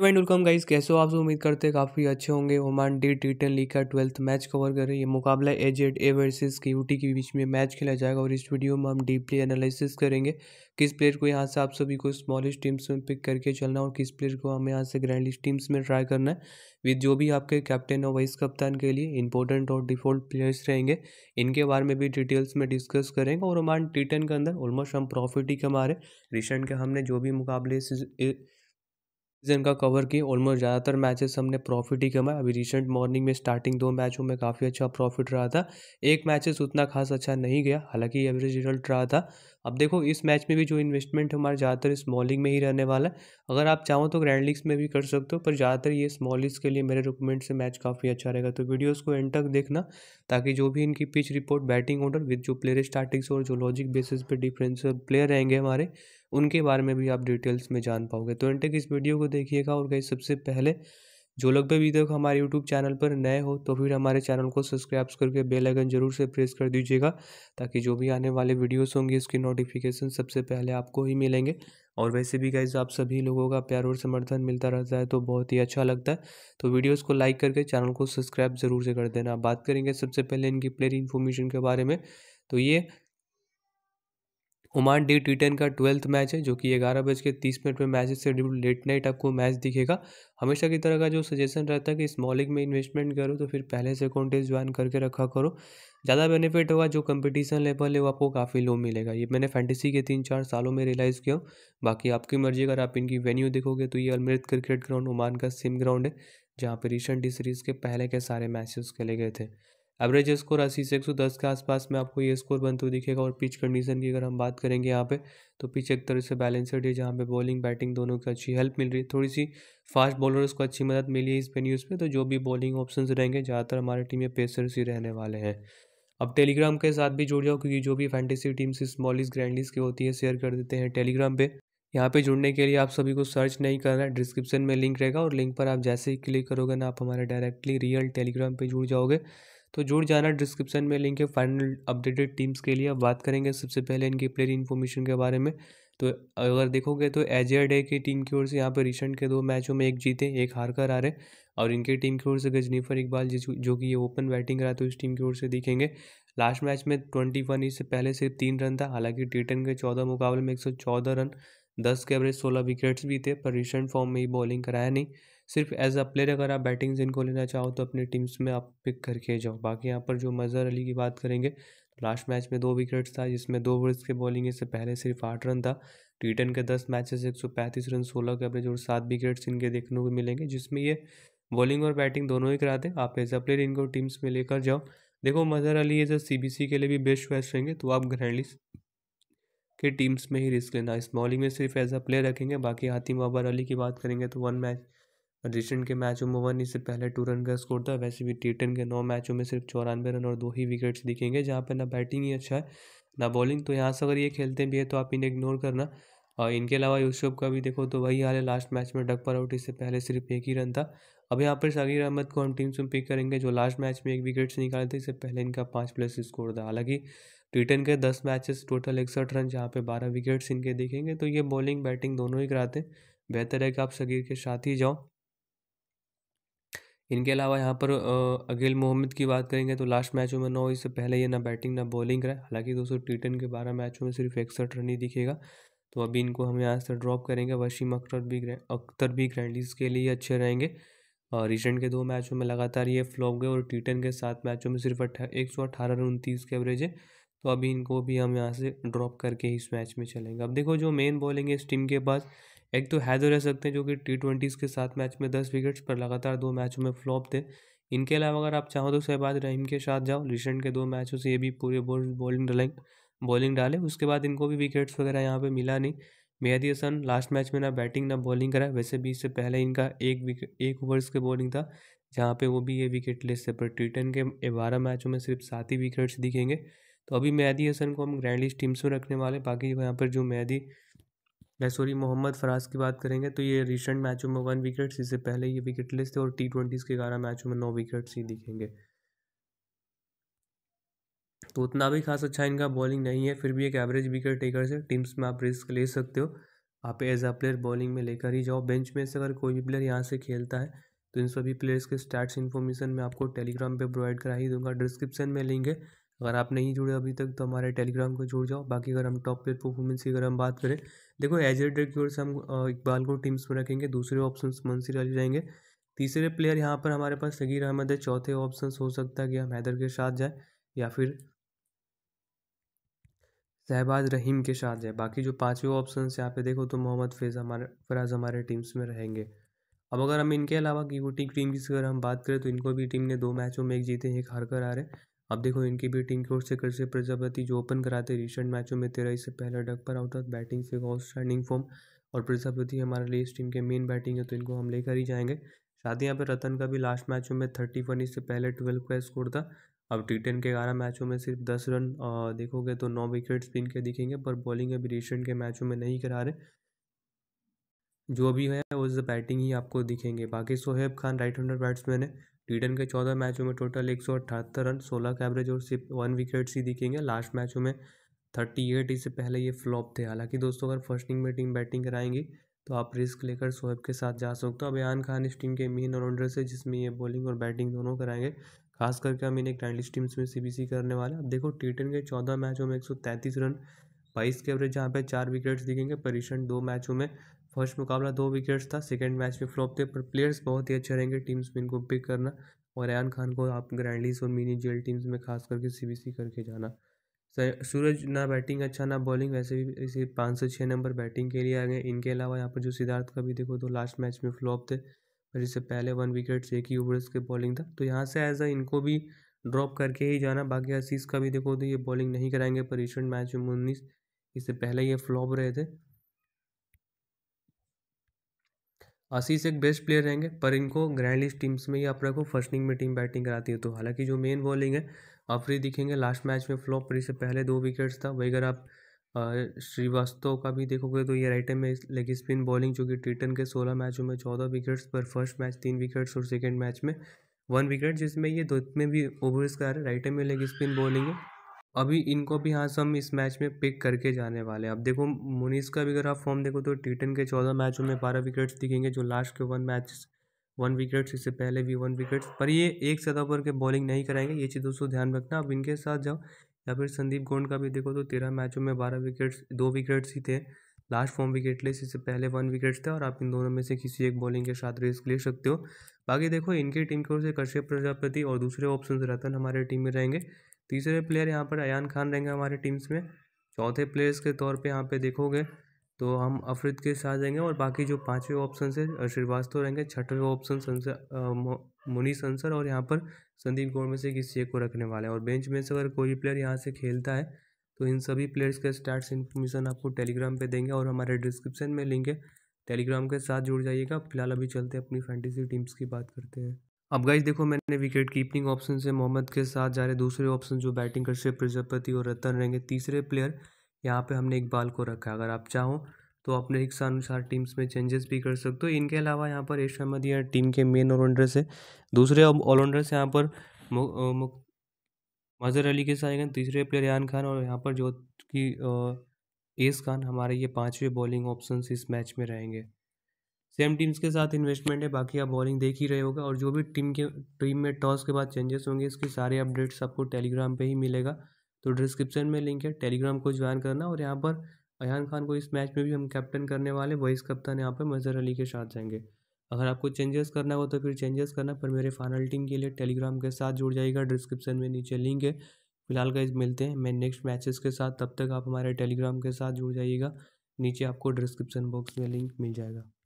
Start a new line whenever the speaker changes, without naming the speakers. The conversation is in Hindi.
तो वेलकम गाइज कैसे हो आप उम्मीद करते हैं काफ़ी अच्छे होंगे Oman D T ten league का ट्वेल्थ मैच कवर कर रहे ये मुकाबला A Z A versus K U T के बीच में मैच खेला जाएगा और इस वीडियो में हम डीपली एनालिसिस करेंगे किस प्लेयर को यहाँ से आप सभी को स्मॉलेस्ट टीम्स में पिक करके चलना और किस प्लेयर को हमें यहाँ से ग्रैंडलिस्ट टीम्स में ट्राई करना है विद जो भी आपके कैप्टन और वाइस कप्तान के लिए इंपॉर्टेंट और डिफॉल्ट प्लेयर्स रहेंगे इनके बारे में भी डिटेल्स में डिस्कस करेंगे और ओमान टी टेन के अंदर ऑलमोस्ट हम प्रॉफिट ही कमा रहे रिसेंट के हमने जो भी मुकाबले सीज़न का कवर किए ऑलमोस्ट ज़्यादातर मैचेस हमने प्रॉफिट ही कमाया अभी रिसेंट मॉर्निंग में स्टार्टिंग दो मैचों में काफ़ी अच्छा प्रॉफिट रहा था एक मैचेस उतना खास अच्छा नहीं गया हालांकि एवरेज रिजल्ट रहा था अब देखो इस मैच में भी जो इन्वेस्टमेंट हमारे ज़्यादातर स्मॉलिंग में ही रहने वाला है अगर आप चाहो तो ग्रैंड लीग्स में भी कर सकते हो पर ज़्यादातर ये स्मॉल के लिए मेरे रिकमेंड से मैच काफ़ी अच्छा रहेगा तो वीडियोज़ को एंड तक देखना ताकि जो भी इनकी pitch report batting order with जो प्लेयर स्टार्टिंग्स और जो लॉजिक बेसिस पर डिफरेंस प्लेयर रहेंगे हमारे उनके बारे में भी आप डिटेल्स में जान पाओगे तो इनटेक इस वीडियो को देखिएगा और कहीं सबसे पहले जो लोग भी वीडियो को हमारे यूट्यूब चैनल पर नए हो तो फिर हमारे चैनल को सब्सक्राइब करके बेल आइकन जरूर से प्रेस कर दीजिएगा ताकि जो भी आने वाले वीडियोस होंगे उसकी नोटिफिकेशन सबसे पहले आपको ही मिलेंगे और वैसे भी गाइज आप सभी लोगों का प्यार और समर्थन मिलता रहता है तो बहुत ही अच्छा लगता है तो वीडियोज़ को लाइक करके चैनल को सब्सक्राइब जरूर से कर देना बात करेंगे सबसे पहले इनकी प्लेयर इन्फॉर्मेशन के बारे में तो ये ओमान डी टी टेन का ट्वेल्थ मैच है जो कि ग्यारह बज के तीस मिनट में मैच शेड्यूल लेट नाइट आपको मैच दिखेगा हमेशा की तरह का जो सजेशन रहता है कि स्मॉल लीग में इन्वेस्टमेंट करो तो फिर पहले से कॉन्टेस्ट ज्वाइन करके रखा करो ज़्यादा बेनिफिट होगा जो कंपटीशन लेवल है वो आपको काफ़ी लो मिलेगा ये मैंने फैंटेसी के तीन चार सालों में रियलाइज़ किया हूँ बाकी आपकी मर्जी अगर आप इनकी वेन्यू देखोगे तो ये अलमृत क्रिकेट ग्राउंड ओमान का सिम ग्राउंड है जहाँ पर रिसेंट सीरीज़ के पहले के सारे मैचेस खेले गए थे एवरेज स्कोर अस्सी से एक सौ दस के आसपास में आपको ये स्कोर बनते हुए दिखेगा और पिच कंडीशन की अगर हम बात करेंगे यहाँ पे तो पिच एक तरह से बैलेंसड है जहाँ पे बॉलिंग बैटिंग दोनों की अच्छी हेल्प मिल रही है थोड़ी सी फास्ट बॉलर्स को अच्छी मदद मिली है इस वेन्यूज़ पे तो जो भी बॉलिंग ऑप्शन रहेंगे ज़्यादातर हमारे टीम में पेसर्स ही रहने वाले हैं अब टेलीग्राम के साथ भी जुड़ जाओ क्योंकि जो भी फैंटेसी टीम्स स्मॉलिस ग्रैंडिस की होती है शेयर कर देते हैं टेलीग्राम पर यहाँ पे जुड़ने के लिए आप सभी को सर्च नहीं करना है डिस्क्रिप्शन में लिंक रहेगा और लिंक पर आप जैसे ही क्लिक करोगे ना आप हमारे डायरेक्टली रियल टेलीग्राम पे जुड़ जाओगे तो जुड़ जाना डिस्क्रिप्शन में लिंक है फाइनल अपडेटेड टीम्स के लिए अब बात करेंगे सबसे पहले इनके प्लेयर इन्फॉर्मेशन के बारे में तो अगर देखोगे तो एजियर डे की टीम की ओर से यहाँ पर रिसेंट के दो मैचों में एक जीते एक हार कर आ रहे और इनके टीम की ओर से गजनीफर इकबाल जिस जो कि ये ओपन बैटिंग रहा तो इस टीम की ओर से दिखेंगे लास्ट मैच में ट्वेंटी वन इससे पहले सिर्फ तीन रन था हालांकि टी के चौदह मुकाबले में एक रन दस के एवरेज सोलह विकेट्स भी थे पर रिसेंट फॉर्म में ही बॉलिंग कराया नहीं सिर्फ एज अ प्लेयर अगर आप बैटिंग्स इनको लेना चाहो तो अपनी टीम्स में आप पिक करके जाओ बाकी यहाँ पर जो मज़हर अली की बात करेंगे तो लास्ट मैच में दो विकेट्स था जिसमें दो ओवर्स के बॉलिंग से पहले सिर्फ आठ रन था टी टेन के दस मैचेस एक सौ पैंतीस रन सोलह के अपने जो सात विकेट्स इनके देखने को मिलेंगे जिसमें ये बॉलिंग और बैटिंग दोनों ही कराते हैं आप एज अ प्लेयर इनको टीम्स में लेकर जाओ देखो Mazhar Ali as a C B C के लिए भी बेस्ट वेस्ट रहेंगे तो आप ग्रैंडली के टीम्स में ही रिस्क लेना इस बॉलिंग में सिर्फ एज अ प्लेयर रखेंगे बाकी हाथी मबर अली की बात करेंगे तो वन मैच रिसेंट के मैचों में वन इससे पहले टू रन का स्कोर था वैसे भी टी टेन के नौ मैचों में सिर्फ चौरानवे रन और दो ही विकेट्स दिखेंगे जहाँ पर ना बैटिंग ही अच्छा है ना बॉलिंग तो यहाँ से अगर ये खेलते भी है तो आप इन्हें इग्नोर करना और इनके अलावा यूसुफ का भी देखो तो वही हाल है लास्ट मैच में डक पर आउट इससे पहले सिर्फ एक ही रन था अब यहाँ पर सागिर अहमद को हम टीम से पिक करेंगे जो लास्ट मैच में एक विकेट से निकाले थे इससे पहले इनका पाँच प्लस स्कोर था हालांकि टी टेन के दस मैचेस टोटल इकसठ रन जहाँ पे बारह विकेट्स इनके देखेंगे तो ये बॉलिंग बैटिंग दोनों ही कराते बेहतर है कि आप सगीर के साथ ही जाओ इनके अलावा यहाँ पर अगिल मोहम्मद की बात करेंगे तो लास्ट मैचों में नौ इससे पहले ये ना बैटिंग ना बॉलिंग रहा हालांकि दोस्तों टी टेन के बारह मैचों में सिर्फ इकसठ रन ही दिखेगा तो अभी इनको हम यहाँ से ड्रॉप करेंगे वशीम अख्तर भी अख्तर भी ग्रैंडीज के लिए अच्छे रहेंगे और रिसेंट के दो मैचों में लगातार ये फ्लॉप गए और टी के सात मैचों में सिर्फ अट्ठा एक सौ अट्ठारह रन उनतीस के एवरेज है तो अभी इनको भी हम यहाँ से ड्रॉप करके इस मैच में चलेंगे अब देखो जो मेन बॉलिंग है इस टीम के पास एक तो हैदर तो रह सकते हैं जो कि टी ट्वेंटीज़ के साथ मैच में दस विकेट्स पर लगातार दो मैचों में फ्लॉप थे इनके अलावा अगर आप चाहो तो शहबाज रहीम के साथ जाओ रिसेंट के दो मैचों से ये भी पूरे बॉलिंग डलें बॉलिंग डाले उसके बाद इनको भी विकेट्स वगैरह यहाँ पर मिला नहीं मेहदी हसन लास्ट मैच में ना बैटिंग ना बॉलिंग करा वैसे भी इससे पहले इनका एक विकेट एक ओवर्स के बॉलिंग था जहाँ पे वो भी ये विकेट ले सकते पर टी टेन के बारह मैचों में सिर्फ सात ही विकेट्स दिखेंगे तो अभी मेहदी हसन को हम ग्रैंड टीम्स में रखने वाले बाकी यहाँ पर जो मेहदी या सॉरी मोहम्मद फराज की बात करेंगे तो ये रिसेंट मैचों में वन विकेट्स इससे पहले ये विकेट लेस थे और टी ट्वेंटीज़ के ग्यारह मैचों में नौ विकेट्स ही दिखेंगे तो उतना भी खास अच्छा इनका बॉलिंग नहीं है फिर भी एक एवरेज विकेट टेकर से टीम्स में आप रिस्क ले सकते हो आप एज आ प्लेयर बॉलिंग में लेकर ही जाओ बेंच में से अगर कोई भी प्लेयर यहाँ से खेलता है तो इन सभी प्लेयर्स के स्टैट्स इन्फॉर्मेशन मैं आपको टेलीग्राम पे प्रोवाइड करा ही दूंगा डिस्क्रिप्शन में लिंक है अगर आप नहीं जुड़े अभी तक तो हमारे टेलीग्राम को जुड़ जाओ बाकी अगर हम टॉप पेयर परफॉर्मेंस की अगर हम बात करें देखो एज एडेड की ओर से हम इकबाल को टीम्स में रखेंगे दूसरे ऑप्शन मंसिर अली जाएंगे तीसरे प्लेयर यहाँ पर हमारे पास सगीर अहमद है चौथे ऑप्शन हो सकता है कि हम हैदर के साथ जाए या फिर शहबाज रहीम के साथ जाए बाकी जो पाँचवें ऑप्शन यहाँ पे देखो तो मोहम्मद फैज़ हमारे फराज हमारे टीम्स में रहेंगे अब अगर हम इनके अलावा की टीम की अगर हम बात करें तो इनको भी टीम ने दो मैचों में एक जीते एक हार कर आ रहे अब देखो इनकी भी टीम की ओर से से प्रजापति जो ओपन कराते रिसेंट मैचों में तेरह से पहला डक पर आउट ऑफ बैटिंग से आउटस्टैंडिंग फॉर्म और प्रजापति हमारे लिए इस टीम के मेन बैटिंग है तो इनको हम लेकर ही जाएंगे साथ ही यहाँ पर रतन का भी लास्ट मैचों में थर्टी वन इससे पहले ट्वेल्व का स्कोर था अब टी टेन के ग्यारह मैचों में सिर्फ दस रन देखोगे तो नौ विकेट स्पिन के दिखेंगे पर बॉलिंग अभी रिसेंट के मैचों में नहीं करा रहे जो भी है वो बैटिंग ही आपको दिखेंगे बाकी Sohaib Khan right hander batsman है लीडन के चौदह मैचों में टोटल एक सौ रन सोलह का एवरेज और सिर्फ वन विकेट्स ही दिखेंगे लास्ट मैचों में थर्टी एट इससे पहले ये फ्लॉप थे हालांकि दोस्तों अगर फर्स्ट इनिंग में टीम बैटिंग कराएंगी तो आप रिस्क लेकर सोहेब के साथ जा सकते हो अब यान खान इस टीम के मेन ऑलराउंडर से जिसमें ये बॉलिंग और बैटिंग दोनों कराएंगे खास करके हम इन्हें टाइलिस टीम्स में सीबीसी करने वाले अब देखो टी टेन के चौदह मैचों में एक सौ रन बाईस के एवरेज जहाँ पे चार विकेट्स दिखेंगे परिशन दो मैचों में फर्स्ट मुकाबला दो विकेट्स था सेकेंड मैच में फ्लॉप थे पर प्लेयर्स बहुत ही अच्छे रहेंगे टीम्स में इनको पिक करना और रैन खान को आप ग्रैंडलीस और मिनी जेल टीम्स में खास करके सी करके जाना सूरज ना बैटिंग अच्छा ना बॉलिंग वैसे भी इसी पाँच से छः नंबर बैटिंग के लिए आ गए इनके अलावा यहाँ पर जो सिद्धार्थ का भी देखो तो लास्ट मैच में फ्लॉप थे और इससे पहले वन विकेट एक ही ओवर्स के बॉलिंग था तो यहाँ से एज अ इनको भी ड्रॉप करके ही जाना बाकी आशीष का भी देखो तो ये बॉलिंग नहीं कराएंगे पर रिसेंट मैच में उन्नीस इससे पहले ये फ्लॉप रहे थे आशीष एक बेस्ट प्लेयर रहेंगे पर इनको ग्रैंड लिस्ट टीम्स में ही अपने को फर्स्ट इनिंग में टीम बैटिंग कराती है तो हालांकि जो मेन बॉलिंग है आफरी दिखेंगे लास्ट मैच में फ्लॉप पर इससे पहले दो विकेट्स था वही अगर आप श्रीवास्तव का भी देखोगे तो ये राइट में लेग स्पिन बॉलिंग जो कि टी के सोलह मैचों में चौदह विकेट्स पर फर्स्ट मैच तीन विकेट्स और सेकेंड मैच में वन विकेट जिसमें ये दो में भी ओवर्स का राइट में लेग स्पिन बॉलिंग है अभी इनको भी यहाँ से हम इस मैच में पिक करके जाने वाले हैं अब देखो मुनीस का भी अगर आप फॉर्म देखो तो टी के चौदह मैचों में बारह विकेट्स दिखेंगे जो लास्ट के वन मैच वन विकेट्स इससे पहले भी वन विकेट्स पर ये एक सदा पर के बॉलिंग नहीं कराएंगे ये चीज़ दोस्तों ध्यान रखना अब इनके साथ जाओ या फिर संदीप गोंड का भी देखो तो तेरह मैचों में बारह विकेट्स दो विकेट्स ही थे लास्ट फॉर्म विकेट ले इससे पहले वन विकेट्स थे और आप इन दोनों में से किसी एक बॉलिंग के साथ रिस्क ले सकते हो बाकी देखो इनके टीम की ओर से कश्यप प्रजापति और दूसरे ऑप्शन रतन हमारे टीम में रहेंगे तीसरे प्लेयर यहाँ पर अयान खान रहेंगे हमारे टीम्स में चौथे प्लेयर्स के तौर पर यहाँ पर देखोगे तो हम अफरीद के साथ जाएंगे और बाकी जो पाँचवें ऑप्शन से श्रीवास्तव रहेंगे छठवें ऑप्शन संसर सन्सर और यहाँ पर संदीप गौड़ में से किसी एक को रखने वाले हैं और बेंच में से अगर कोई प्लेयर यहाँ से खेलता है तो इन सभी प्लेयर्स के स्टार्ट इन्फॉर्मेशन आपको टेलीग्राम पे देंगे और हमारे डिस्क्रिप्शन में लिंक है टेलीग्राम के साथ जुड़ जाइएगा फिलहाल अभी चलते हैं अपनी फैंटेसी टीम्स की बात करते हैं अब गाइज देखो मैंने विकेट कीपिंग ऑप्शन से मोहम्मद के साथ जा रहे दूसरे ऑप्शन जो बैटिंग कर से प्रजापति और रतन रहेंगे तीसरे प्लेयर यहाँ पर हमने इकबाल को रखा अगर आप चाहो तो अपने इच्छा अनुसार टीम्स में चेंजेस भी कर सकते हो इनके अलावा यहाँ पर एश अहमद या टीम के मेन ऑलराउंडर्स है दूसरे ऑलराउंडर्स यहाँ पर मज़हर अली के साथ तीसरे प्लेयर यान खान और यहाँ पर जो कि एस खान हमारे ये पाँचवें बॉलिंग ऑप्शन इस मैच में रहेंगे सेम टीम्स के साथ इन्वेस्टमेंट है बाकी आप बॉलिंग देख ही रहे होगा और जो भी टीम के टीम में टॉस के बाद चेंजेस होंगे इसके सारे अपडेट्स आपको टेलीग्राम पे ही मिलेगा तो डिस्क्रिप्शन में लिंक है टेलीग्राम को ज्वाइन करना और यहाँ पर अयान खान को इस मैच में भी हम कैप्टन करने वाले वाइस कप्तान यहाँ पर मजहर अली के साथ जाएंगे अगर आपको चेंजेस करना हो तो फिर चेंजेस करना पर मेरे फाइनल टीम के लिए टेलीग्राम के साथ जुड़ जाएगा डिस्क्रिप्शन में नीचे लिंक है फिलहाल का मिलते हैं मैं नेक्स्ट मैचेस के साथ तब तक आप हमारे टेलीग्राम के साथ जुड़ जाइएगा नीचे आपको डिस्क्रिप्शन बॉक्स में लिंक मिल जाएगा